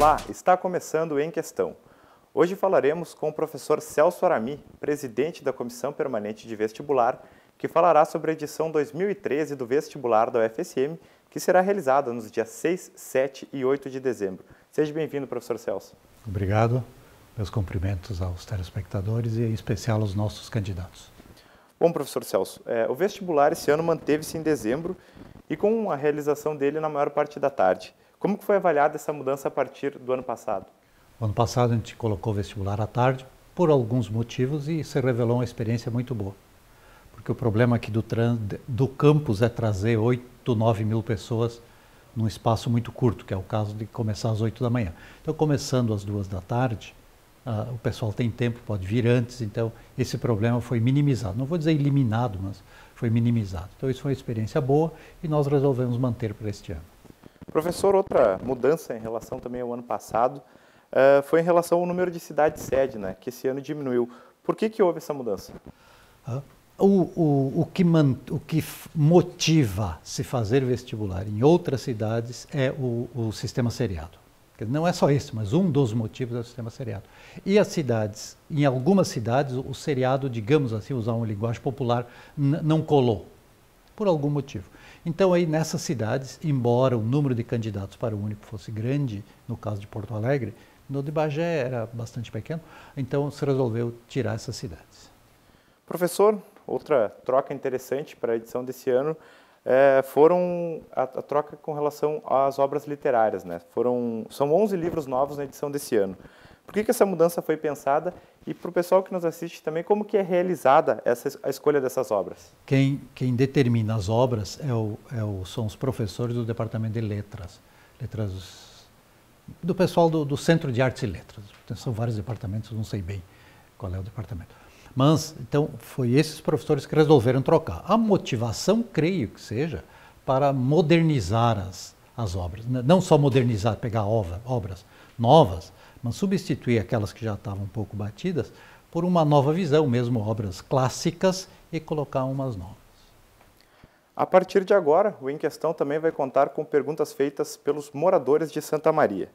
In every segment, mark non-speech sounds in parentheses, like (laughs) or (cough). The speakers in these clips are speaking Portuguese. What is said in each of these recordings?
Olá, está começando Em Questão. Hoje falaremos com o professor Celso Arami, presidente da Comissão Permanente de Vestibular, que falará sobre a edição 2013 do vestibular da UFSM, que será realizada nos dias 6, 7 e 8 de dezembro. Seja bem-vindo, professor Celso. Obrigado. Meus cumprimentos aos telespectadores e em especial aos nossos candidatos. Bom, professor Celso, é, o vestibular esse ano manteve-se em dezembro e com a realização dele na maior parte da tarde. Como que foi avaliada essa mudança a partir do ano passado? O ano passado a gente colocou o vestibular à tarde por alguns motivos e se revelou uma experiência muito boa. Porque o problema aqui é do, do campus é trazer 8, 9 mil pessoas num espaço muito curto, que é o caso de começar às 8 da manhã. Então, começando às 2 da tarde, uh, o pessoal tem tempo, pode vir antes, então esse problema foi minimizado. Não vou dizer eliminado, mas foi minimizado. Então, isso foi uma experiência boa e nós resolvemos manter para este ano. Professor, outra mudança em relação também ao ano passado uh, foi em relação ao número de cidades sede, né, que esse ano diminuiu. Por que, que houve essa mudança? O, o, o, que man, o que motiva se fazer vestibular em outras cidades é o, o sistema seriado. Não é só esse, mas um dos motivos é o sistema seriado. E as cidades, em algumas cidades, o seriado, digamos assim, usar uma linguagem popular, não colou, por algum motivo. Então, aí nessas cidades, embora o número de candidatos para o único fosse grande, no caso de Porto Alegre, no de Bagé era bastante pequeno, então se resolveu tirar essas cidades. Professor, outra troca interessante para a edição desse ano é, foram a, a, troca com relação às obras literárias, né? Foram são 11 livros novos na edição desse ano. Por que, que essa mudança foi pensada e para o pessoal que nos assiste também, como que é realizada essa, a escolha dessas obras? Quem, quem determina as obras é o, é o, são os professores do Departamento de Letras, letras do pessoal do, do Centro de Artes e Letras. São vários departamentos, não sei bem qual é o departamento. Mas, então, foi esses professores que resolveram trocar. A motivação, creio que seja, para modernizar as, as obras. Não só modernizar, pegar obra, obras novas, mas substituir aquelas que já estavam um pouco batidas por uma nova visão, mesmo obras clássicas, e colocar umas novas. A partir de agora, o Em Questão também vai contar com perguntas feitas pelos moradores de Santa Maria.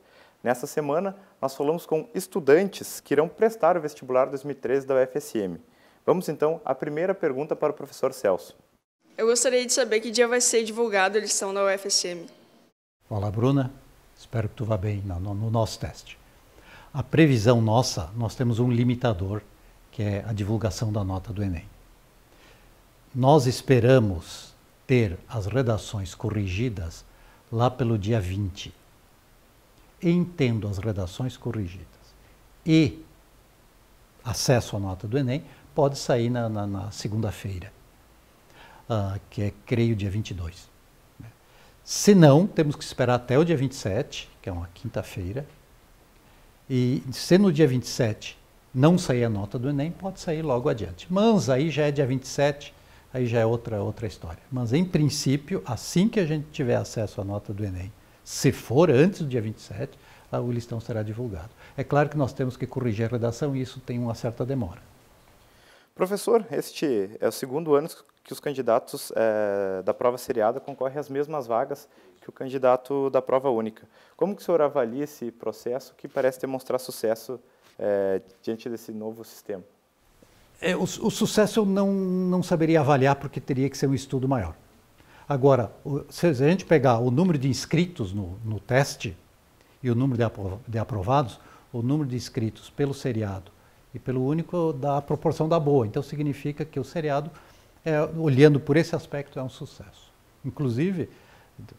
Nessa semana, nós falamos com estudantes que irão prestar o vestibular 2013 da UFSM. Vamos então à primeira pergunta para o professor Celso. Eu gostaria de saber que dia vai ser divulgada a lição da UFSM. Olá, Bruna. Espero que tu vá bem no nosso teste. A previsão nossa, nós temos um limitador, que é a divulgação da nota do Enem. Nós esperamos ter as redações corrigidas lá pelo dia 20. Entendo as redações corrigidas e acesso à nota do Enem, pode sair na, na, na segunda-feira, uh, que é, creio, dia 22. Né? Se não, temos que esperar até o dia 27, que é uma quinta-feira, e se no dia 27 não sair a nota do Enem, pode sair logo adiante. Mas aí já é dia 27, aí já é outra, outra história. Mas em princípio, assim que a gente tiver acesso à nota do Enem, se for antes do dia 27, o listão será divulgado. É claro que nós temos que corrigir a redação e isso tem uma certa demora. Professor, este é o segundo ano que os candidatos é, da prova seriada concorrem às mesmas vagas que o candidato da prova única. Como que o senhor avalia esse processo que parece demonstrar sucesso é, diante desse novo sistema? É, o, o, sucesso eu não, não saberia avaliar porque teria que ser um estudo maior. Agora, se a gente pegar o número de inscritos no, no teste e o número de, de aprovados, o número de inscritos pelo seriado e pelo único dá a proporção da boa. Então significa que o seriado, é, olhando por esse aspecto, é um sucesso. Inclusive,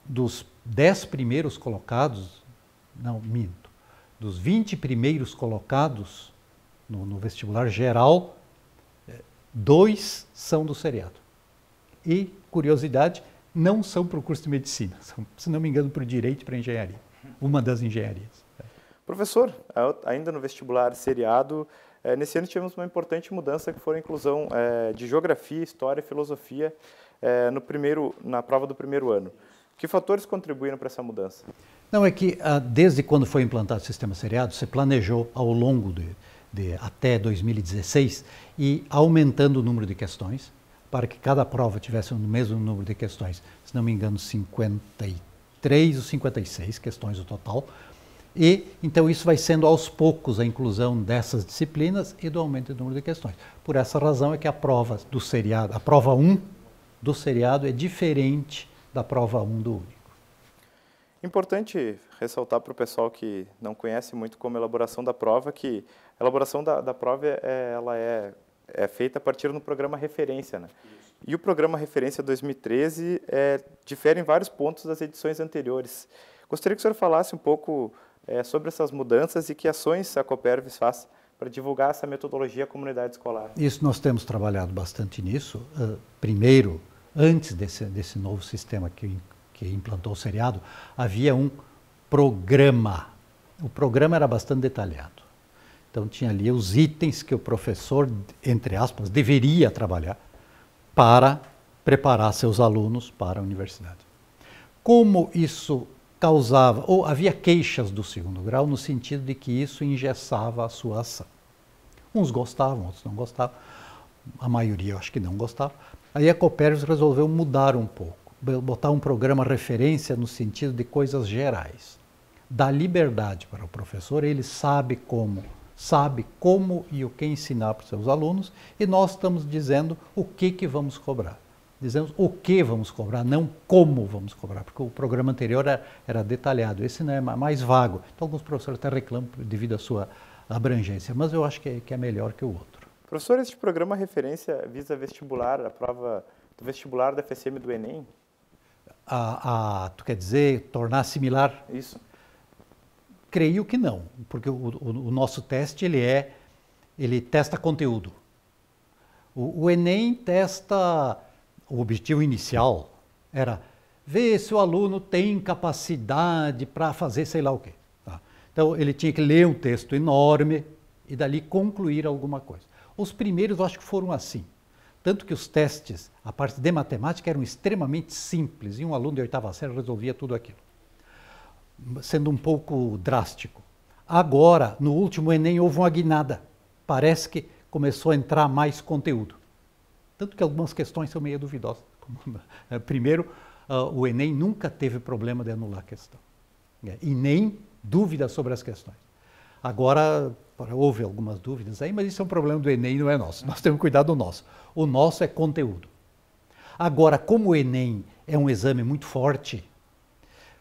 dos dez primeiros colocados, não, minto, dos 20 primeiros colocados no, no vestibular geral, eh, dois são do seriado. E, curiosidade, não são para o curso de medicina, são, se não me engano, para o direito e para a engenharia, uma das engenharias. Professor, é ainda no vestibular seriado, eh, nesse ano tivemos uma importante mudança que foi a inclusão eh, de geografia, história e filosofia no primeiro, na prova do primeiro ano. Que fatores contribuíram para essa mudança? Não, é que ah, desde quando foi implantado o sistema seriado, você planejou ao longo de, de até 2016 e aumentando o número de questões para que cada prova tivesse o mesmo número de questões. Se não me engano, 53 ou 56 questões no total. E então isso vai sendo aos poucos a inclusão dessas disciplinas e do aumento do número de questões. Por essa razão é que a prova do seriado, a prova 1 do seriado é diferente da prova 1 do Único. Importante ressaltar para o pessoal que não conhece muito como elaboração da prova, que a elaboração da, da prova é, é, ela é, é feita a partir do programa referência. Né? E o programa referência 2013 é, difere em vários pontos das edições anteriores. Gostaria que o senhor falasse um pouco é, sobre essas mudanças e que ações a Copervis faz para divulgar essa metodologia à comunidade escolar. Isso nós temos trabalhado bastante nisso. Uh, primeiro, antes desse, desse novo sistema que, que implantou o seriado, havia um programa. O programa era bastante detalhado. Então tinha ali os itens que o professor, entre aspas, deveria trabalhar para preparar seus alunos para a universidade. Como isso causava, ou havia queixas do segundo grau no sentido de que isso engessava a sua ação. Uns gostavam, outros não gostavam, a maioria eu acho que não gostava, Aí a Copérnicos resolveu mudar um pouco, botar um programa referência no sentido de coisas gerais. Dá liberdade para o professor, ele sabe como, sabe como e o que ensinar para os seus alunos, e nós estamos dizendo o que, que vamos cobrar. Dizemos o que vamos cobrar, não como vamos cobrar, porque o programa anterior era, era detalhado, esse não é mais vago. Então alguns professores até reclamam devido à sua abrangência, mas eu acho que é, que é melhor que o outro. Professor, este programa referência visa vestibular, a prova do vestibular da FSM do Enem? A, a, tu quer dizer, tornar similar? Isso. Creio que não, porque o, o, o nosso teste, ele é, ele testa conteúdo. O, o Enem testa, o objetivo inicial era ver se o aluno tem capacidade para fazer sei lá o quê. Tá? Então, ele tinha que ler um texto enorme e dali concluir alguma coisa. Os primeiros eu acho que foram assim. Tanto que os testes, a parte de matemática, eram extremamente simples e um aluno de oitava série resolvia tudo aquilo. Sendo um pouco drástico. Agora, no último Enem, houve uma guinada. Parece que começou a entrar mais conteúdo. Tanto que algumas questões são meio duvidosas. (laughs) Primeiro, ah, o Enem nunca teve problema de anular a questão. É, e nem dúvida sobre as questões. Agora, Houve algumas dúvidas aí, mas isso é um problema do Enem, não é nosso. Nós temos cuidado do nosso. O nosso é conteúdo. Agora, como o Enem é um exame muito forte,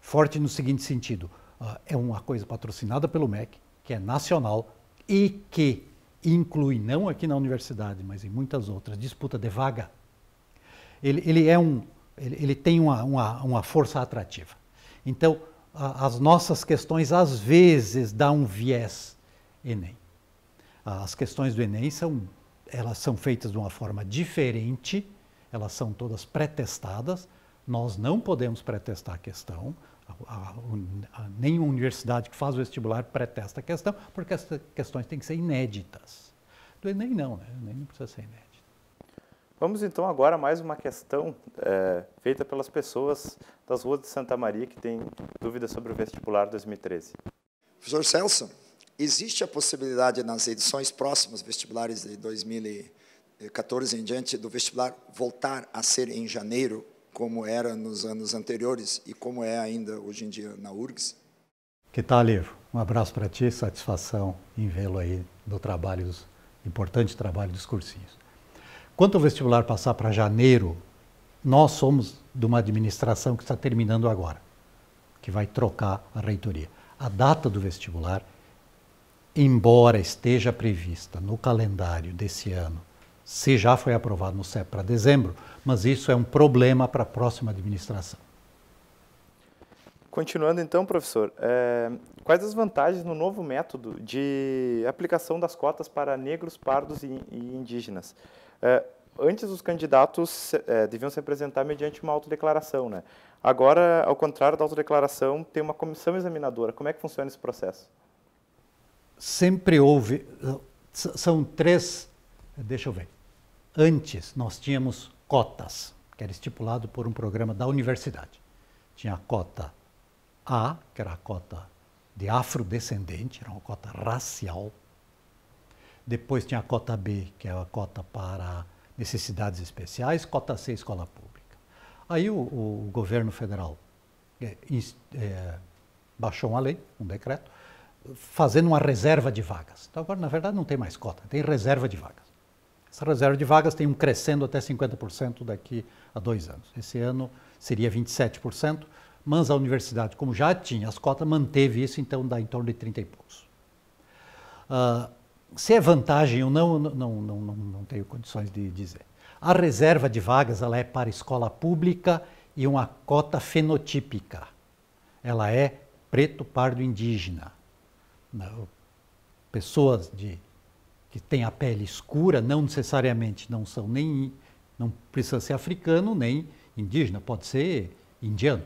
forte no seguinte sentido, ah, é uma coisa patrocinada pelo MEC, que é nacional e que inclui, não aqui na universidade, mas em muitas outras, disputa de vaga, ele, ele, é um, ele, ele tem uma, uma, uma, força atrativa. Então, a, as nossas questões às vezes dá um viés Enem. As questões do Enem são, elas são feitas de uma forma diferente, elas são todas pré-testadas. Nós não podemos pré-testar a questão. A, a, a, nenhuma universidade que faz o vestibular pré-testa a questão, porque as questões têm que ser inéditas. Do Enem não, né? O Enem não precisa ser inédito. Vamos então agora a mais uma questão é, feita pelas pessoas das ruas de Santa Maria que têm dúvidas sobre o vestibular 2013. Professor Celso, Existe a possibilidade nas edições próximas, vestibulares de 2014 em diante, do vestibular voltar a ser em janeiro, como era nos anos anteriores e como é ainda hoje em dia na URGS? Que tal, Ivo? Um abraço para ti, satisfação em vê-lo aí no trabalho, importante trabalho dos cursinhos. Quanto ao vestibular passar para janeiro, nós somos de uma administração que está terminando agora, que vai trocar a reitoria. A data do vestibular embora esteja prevista no calendário desse ano, se já foi aprovado no CEP para dezembro, mas isso é um problema para a próxima administração. Continuando então, professor, é, quais as vantagens no novo método de aplicação das cotas para negros, pardos e, e indígenas? É, antes os candidatos é, deviam se apresentar mediante uma autodeclaração, né? Agora, ao contrário da autodeclaração, tem uma comissão examinadora. Como é que funciona esse processo? sempre houve. São três, deixa eu ver. Antes nós tínhamos cotas, que era estipulado por um programa da universidade. Tinha a cota A, que era a cota de afrodescendente, era uma cota racial. Depois tinha a cota B, que era é a cota para necessidades especiais, cota C, escola pública. Aí o, o governo federal é, é, baixou uma lei, um decreto, fazendo uma reserva de vagas. Então, agora, na verdade, não tem mais cota, tem reserva de vagas. Essa reserva de vagas tem um crescendo até 50% daqui a dois anos. Esse ano seria 27%, mas a universidade, como já tinha as cotas, manteve isso, então dá em torno de 30 e poucos. Uh, se é vantagem ou não, não, não, não, não tenho condições de dizer. A reserva de vagas ela é para escola pública e uma cota fenotípica. Ela é preto, pardo, indígena. Né, pessoas de, que têm a pele escura não necessariamente não são nem não precisa ser africano nem indígena, pode ser indiano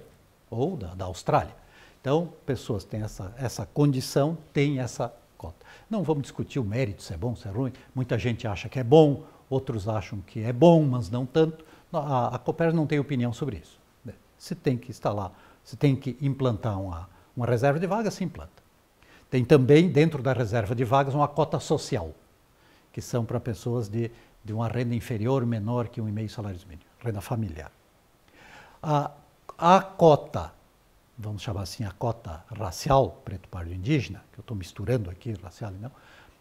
ou da, da Austrália. Então, pessoas que têm essa, essa condição têm essa cota. Não vamos discutir o mérito, se é bom, se é ruim. Muita gente acha que é bom, outros acham que é bom, mas não tanto. A, a Copérnico não tem opinião sobre isso. Né. Se tem que instalar, se tem que implantar uma, uma reserva de vaga, se implanta. Tem também, dentro da reserva de vagas, uma cota social, que são para pessoas de, de uma renda inferior, menor que um e meio salários mínimos, renda familiar. A, a cota, vamos chamar assim, a cota racial, preto, pardo indígena, que eu estou misturando aqui, racial e não,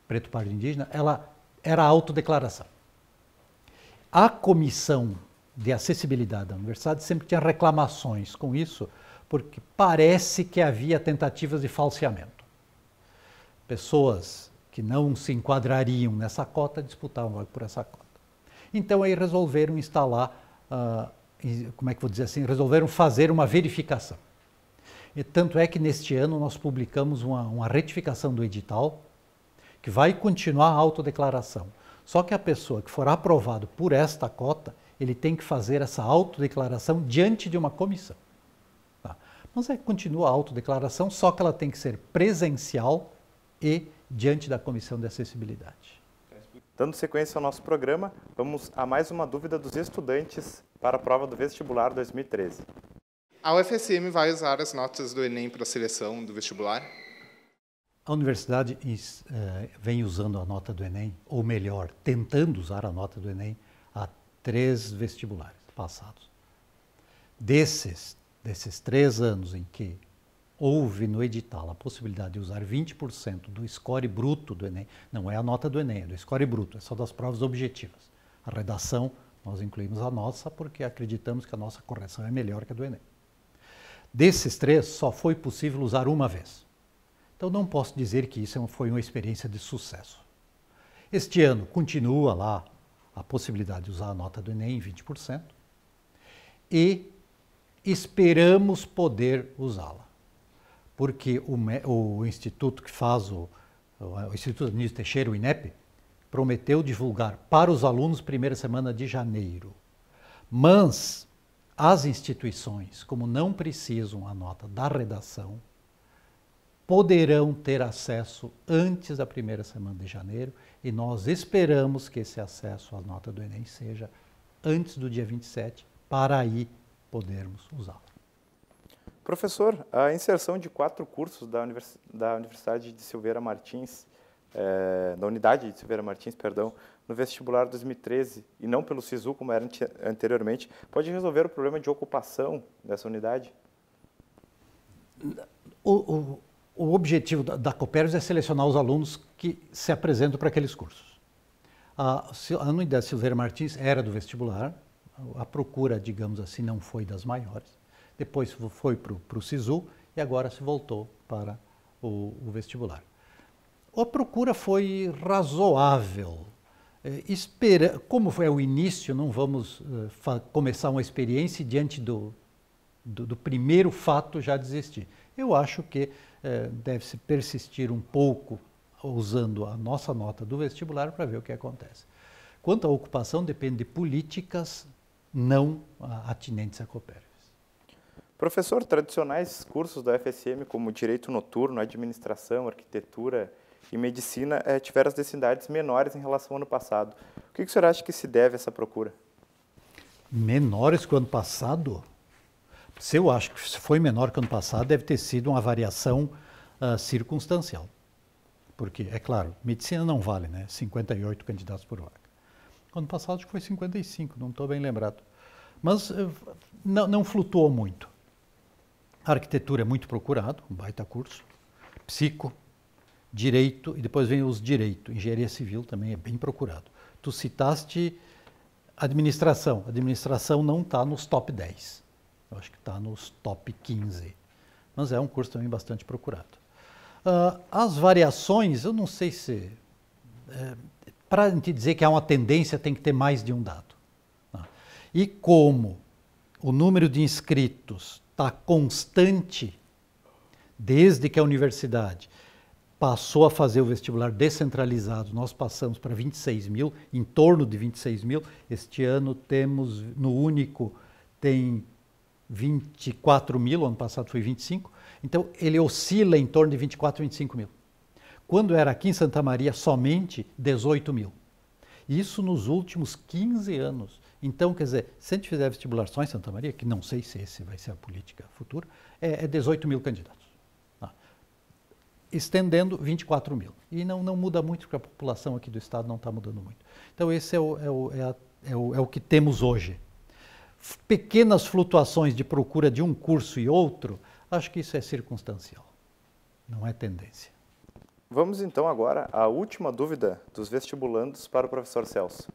preto, pardo indígena, ela era a autodeclaração. A comissão de acessibilidade da universidade sempre tinha reclamações com isso, porque parece que havia tentativas de falseamento pessoas que não se enquadrariam nessa cota disputavam por essa cota. Então aí resolveram instalar, ah, como é que vou dizer assim, resolveram fazer uma verificação. E tanto é que neste ano nós publicamos uma, uma retificação do edital que vai continuar a autodeclaração. Só que a pessoa que for aprovado por esta cota, ele tem que fazer essa autodeclaração diante de uma comissão. Tá? Mas é, continua a autodeclaração, só que ela tem que ser presencial e diante da Comissão de Acessibilidade. Dando sequência ao nosso programa, vamos a mais uma dúvida dos estudantes para a prova do vestibular 2013. A UFSM vai usar as notas do Enem para a seleção do vestibular? A universidade é, vem usando a nota do Enem, ou melhor, tentando usar a nota do Enem, há três vestibulares passados. Desses, desses três anos em que houve no edital a possibilidade de usar 20% do score bruto do Enem, não é a nota do Enem, é do score bruto, é só das provas objetivas. A redação, nós incluímos a nossa porque acreditamos que a nossa correção é melhor que a do Enem. Desses três, só foi possível usar uma vez. Então não posso dizer que isso é foi uma experiência de sucesso. Este ano continua lá a possibilidade de usar a nota do Enem em 20% e esperamos poder usá-la porque o, o instituto que faz o, o Instituto Anísio Teixeira, o INEP, prometeu divulgar para os alunos primeira semana de janeiro. Mas as instituições, como não precisam a nota da redação, poderão ter acesso antes da primeira semana de janeiro e nós esperamos que esse acesso à nota do Enem seja antes do dia 27 para aí podermos usá-la. Professor, a inserção de quatro cursos da, Univers da Universidade de Silveira Martins, é, da Unidade de Silveira Martins, perdão, no vestibular 2013, e não pelo SISU, como era anteriormente, pode resolver o problema de ocupação dessa unidade? O, o, o objetivo da, da é selecionar os alunos que se apresentam para aqueles cursos. A, a Unidade Silveira Martins era do vestibular, a procura, digamos assim, não foi das maiores depois foi para o SISU e agora se voltou para o, o vestibular. A procura foi razoável. É, espera, como foi o início, não vamos uh, começar uma experiência diante do, do, do, primeiro fato já desistir. Eu acho que eh, deve-se persistir um pouco usando a nossa nota do vestibular para ver o que acontece. Quanto à ocupação, depende de políticas não atinentes à Copérnico. Professor, tradicionais cursos da UFSM, como Direito Noturno, Administração, Arquitetura e Medicina, é, tiveram as densidades menores em relação ao ano passado. O que, que o senhor acha que se deve a essa procura? Menores que o ano passado? Se eu acho que foi menor que o ano passado, deve ter sido uma variação uh, circunstancial. Porque, é claro, medicina não vale, né? 58 candidatos por vaga. Ano passado acho que foi 55, não estou bem lembrado. Mas uh, não, não flutuou muito. A arquitetura é muito procurado, um baita curso. Psico, direito, e depois vem os direito. Engenharia civil também é bem procurado. Tu citaste administração. Administração não está nos top 10. Eu acho que está nos top 15. Mas é um curso também bastante procurado. Uh, as variações, eu não sei se. É, Para te dizer que há uma tendência, tem que ter mais de um dado. Tá? E como o número de inscritos está constante desde que a universidade passou a fazer o vestibular descentralizado, nós passamos para 26 mil, em torno de 26 mil. Este ano temos, no único, tem 24 mil, ano passado foi 25. Então, ele oscila em torno de 24, 25 mil. Quando era aqui em Santa Maria, somente 18 mil. Isso nos últimos 15 anos. Então, quer dizer, se a gente fizer vestibular só em Santa Maria, que não sei se esse vai ser a política futura, é, é 18 mil candidatos. Tá? Estendendo 24 mil. E não, não muda muito, porque a população aqui do Estado não está mudando muito. Então, esse é o, é o, é, a, é, o, é o que temos hoje. Pequenas flutuações de procura de um curso e outro, acho que isso é circunstancial, não é tendência. Vamos então agora à última dúvida dos vestibulandos para o professor Celso.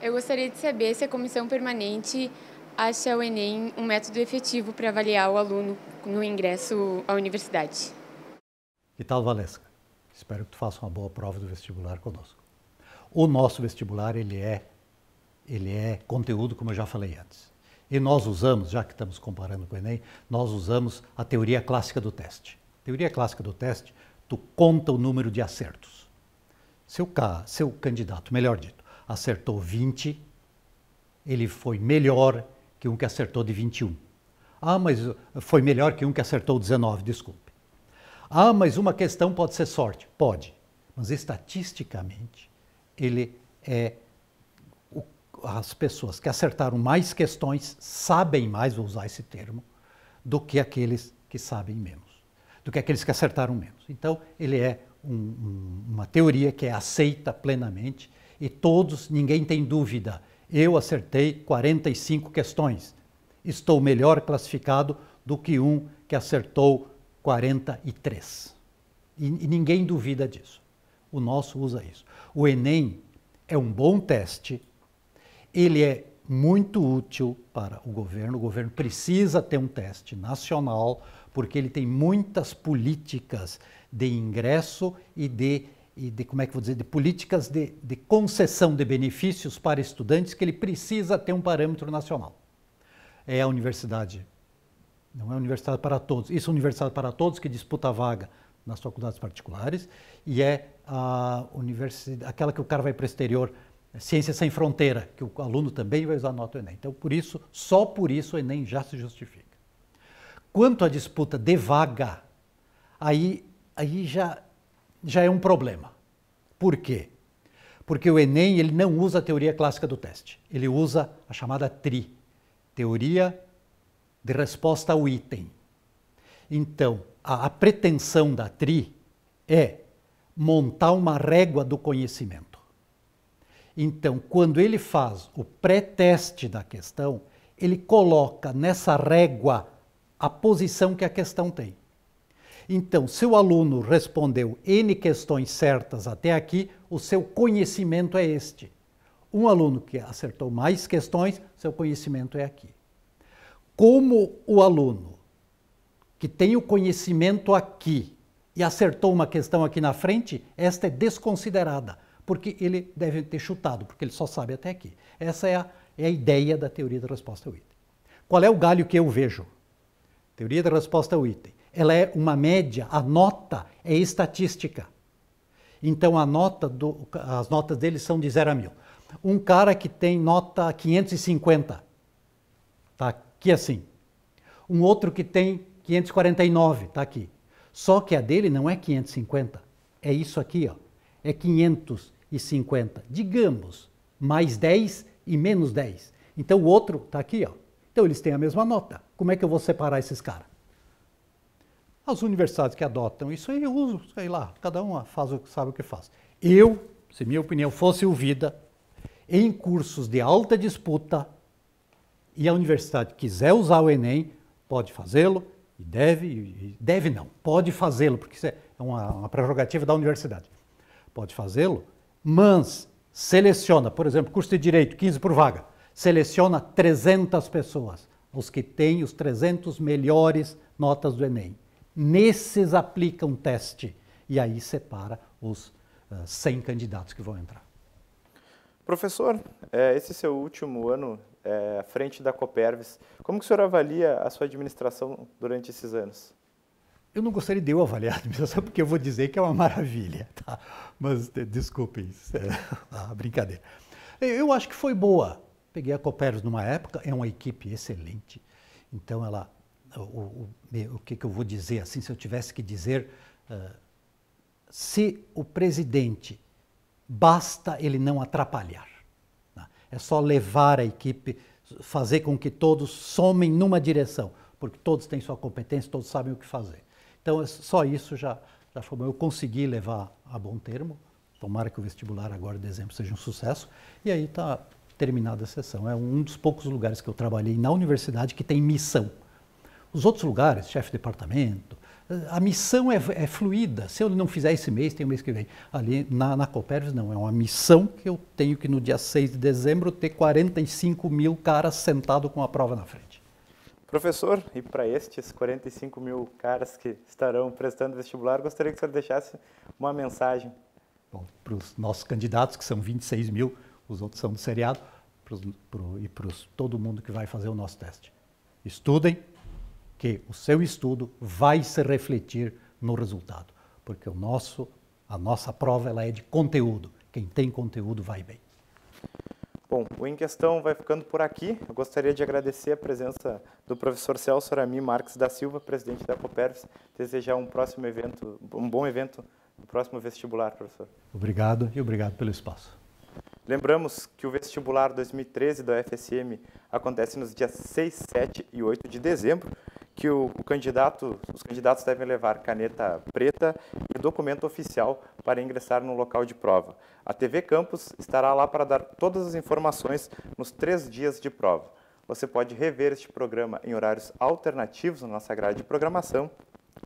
Eu gostaria de saber se a comissão permanente acha o Enem um método efetivo para avaliar o aluno no ingresso à universidade. Que tal, Valesca? Espero que tu faça uma boa prova do vestibular conosco. O nosso vestibular, ele é, ele é conteúdo, como eu já falei antes. E nós usamos, já que estamos comparando com o Enem, nós usamos a teoria clássica do teste. A teoria clássica do teste, tu conta o número de acertos. Seu, ca, seu candidato, melhor dito, acertou 20, ele foi melhor que um que acertou de 21. Ah, mas eh, foi melhor que um que acertou 19, desculpe. Ah, mas uma questão pode ser sorte. Pode, mas estatisticamente ele é o, as pessoas que acertaram mais questões sabem mais, vou usar esse termo, do que aqueles que sabem menos, do que aqueles que acertaram menos. Então, ele é um, um, uma teoria que é aceita plenamente e todos, ninguém tem dúvida, eu acertei 45 questões. Estou melhor classificado do que um que acertou 43. E, e ninguém duvida disso. O nosso usa isso. O Enem é um bom teste, ele é muito útil para o governo. O governo precisa ter um teste nacional, porque ele tem muitas políticas de ingresso e de e de como é que vou dizer, de políticas de, de concessão de benefícios para estudantes que ele precisa ter um parâmetro nacional. É a universidade, não é a universidade para todos. Isso é a universidade para todos que disputa a vaga nas faculdades particulares e é a universidade, aquela que o cara vai para o exterior, ciência sem fronteira, que o aluno também vai usar nota do Enem. Então, por isso, só por isso o Enem já se justifica. Quanto à disputa de vaga, aí, aí já já é um problema. Por quê? Porque o Enem ele não usa a teoria clássica do teste. Ele usa a chamada TRI, teoria de resposta ao item. Então, a, a pretensão da TRI é montar uma régua do conhecimento. Então, quando ele faz o pré-teste da questão, ele coloca nessa régua a posição que a questão tem. Então, se o aluno respondeu N questões certas até aqui, o seu conhecimento é este. Um aluno que acertou mais questões, seu conhecimento é aqui. Como o aluno que tem o conhecimento aqui e acertou uma questão aqui na frente, esta é desconsiderada, porque ele deve ter chutado, porque ele só sabe até aqui. Essa é a, é a ideia da teoria da resposta útil. Qual é o galho que eu vejo? Teoria da resposta ao é item. Ela é uma média, a nota é estatística. Então a nota do, as notas dele são de 0 a 1000. Um cara que tem nota 550, tá aqui assim. Um outro que tem 549, tá aqui. Só que a dele não é 550, é isso aqui, ó. É 550, digamos, mais 10 e menos 10. Então o outro tá aqui, ó. Então eles têm a mesma nota. Como é que eu vou separar esses caras? As universidades que adotam isso aí uso, sei lá, cada uma faz o que sabe o que faz. Eu, se minha opinião fosse ouvida, em cursos de alta disputa, e a universidade quiser usar o Enem, pode fazê-lo, e deve, deve não, pode fazê-lo, porque isso é uma, uma prerrogativa da universidade. Pode fazê-lo, mas seleciona, por exemplo, curso de direito, 15 por vaga seleciona 300 pessoas, os que têm os 300 melhores notas do Enem. Nesses aplica um teste e aí separa os uh, eh, 100 candidatos que vão entrar. Professor, é, esse seu último ano é, à frente da Coperves, como que o senhor avalia a sua administração durante esses anos? Eu não gostaria de eu avaliar a administração, porque eu vou dizer que é uma maravilha, tá? mas desculpem (laughs) é a brincadeira. Eu acho que foi boa, Peguei a Copérnicos numa época, é uma equipe excelente. Então, ela, o, o, o que, que, eu vou dizer assim, se eu tivesse que dizer, uh, se o presidente basta ele não atrapalhar. Né? É só levar a equipe, fazer com que todos somem numa direção, porque todos têm sua competência, todos sabem o que fazer. Então, é só isso já, já foi bom. Eu consegui levar a bom termo. Tomara que o vestibular agora de dezembro seja um sucesso. E aí está terminada a sessão. É um dos poucos lugares que eu trabalhei na universidade que tem missão. Os outros lugares, chefe de departamento, eh, a missão é, é fluida. Se eu não fizer esse mês, tem o mês que vem. Ali na, na Copérnicos, não. É uma missão que eu tenho que no dia 6 de dezembro ter 45 mil caras sentados com a prova na frente. Professor, e para estes 45 mil caras que estarão prestando vestibular, gostaria que o senhor deixasse uma mensagem. Bom, para os nossos candidatos, que são 26 mil, os outros são do seriado, pro, e para todo mundo que vai fazer o nosso teste. Estudem, que o seu estudo vai se refletir no resultado, porque o nosso, a nossa prova ela é de conteúdo. Quem tem conteúdo vai bem. Bom, o Em Questão vai ficando por aqui. Eu gostaria de agradecer a presença do professor Celso Arami Marques da Silva, presidente da Coperves. Desejar um próximo evento, um bom evento no próximo vestibular, professor. Obrigado e obrigado pelo espaço. Lembramos que o vestibular 2013 da UFSM acontece nos dias 6, 7 e 8 de dezembro, que o, o candidato, os candidatos devem levar caneta preta e documento oficial para ingressar no local de prova. A TV Campus estará lá para dar todas as informações nos três dias de prova. Você pode rever este programa em horários alternativos na nossa grade de programação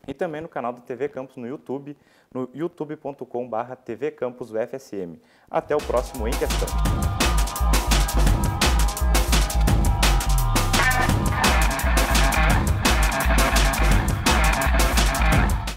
e também no canal da TV Campus no YouTube, no youtube.com.br tvcampusufsm. Até o próximo Em Questão.